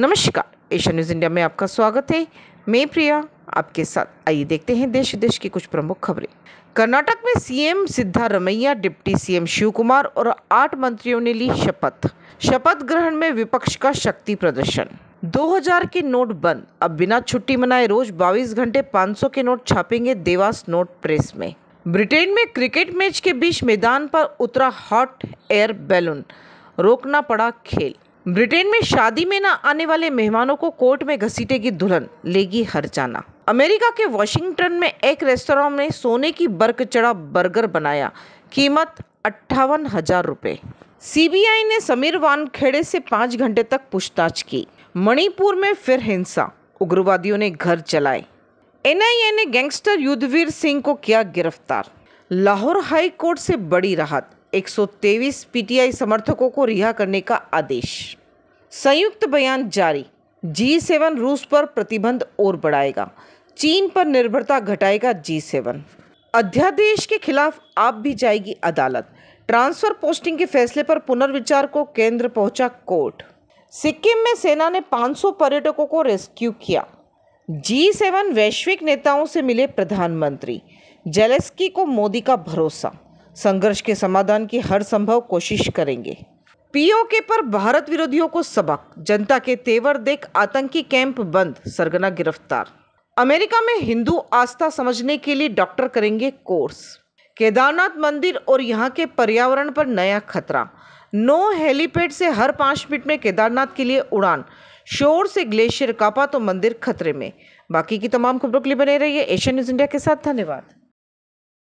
नमस्कार Asia news India में आपका स्वागत है मैं प्रिया आपके साथ आइए देखते हैं देश विदेश की कुछ प्रमुख खबरें कर्नाटक में CM Siddaramaiah deputy CM Shiv Kumar और आठ मंत्रियों ने ली शपथ शपथ ग्रहण में विपक्ष का शक्ति प्रदर्शन 2000 के नोट बंद अब बिना छुट्टी मनाए रोज 22 घंटे 500 के नोट छापेंगे देवास नोट प्रेस में ब्रिटेन में क्रिकेट मैच के बीच मैदान पर उतरा हॉट एयर बैलून रोकना पड़ा खेल ब्रिटेन में शादी में न आने वाले मेहमानों को कोर्ट में घसीटेगी दुल्हन लेगी हरजाना अमेरिका के वॉशिंगटन में एक रेस्तरां में सोने की बर्क चढ़ा बर्गर बनाया कीमत अट्ठावन हजार रुपये सीबीआई ने समीर वानखेड़े से पांच घंटे तक पूछताछ की मणिपुर में फिर हिंसा उग्रवादियों ने घर चलाए एनआईए ने गैंगस्टर युद्धवीर सिंह को किया गिरफ्तार लाहौर हाई कोर्ट से बड़ी राहत 123 पीटीआई समर्थकों को रिहा करने का आदेश संयुक्त बयान जारी जी सेवन रूस पर प्रतिबंध और बढ़ाएगा चीन पर निर्भरता घटाएगा जी सेवन अध्यादेश के खिलाफ आप भी जाएगी अदालत ट्रांसफर पोस्टिंग के फैसले पर पुनर्विचार को केंद्र पहुंचा कोर्ट सिक्किम में सेना ने 500 पर्यटकों को रेस्क्यू किया जी सेवन वैश्विक नेताओं से मिले प्रधानमंत्री जेलेस्की को मोदी का भरोसा संघर्ष के समाधान की हर संभव कोशिश करेंगे पीओके पर भारत विरोधियों को सबक जनता के तेवर देख आतंकी कैंप बंद सरगना गिरफ्तार अमेरिका में हिंदू आस्था समझने के लिए डॉक्टर करेंगे कोर्स केदारनाथ मंदिर और यहाँ के पर्यावरण पर नया खतरा नो हेलीपैड से हर पाँच मिनट में केदारनाथ के लिए उड़ान शोर से ग्लेशियर कापा तो मंदिर खतरे में बाकी की तमाम खबरों के लिए बने रहिए एशिया न्यूज़ इंडिया के साथ धन्यवाद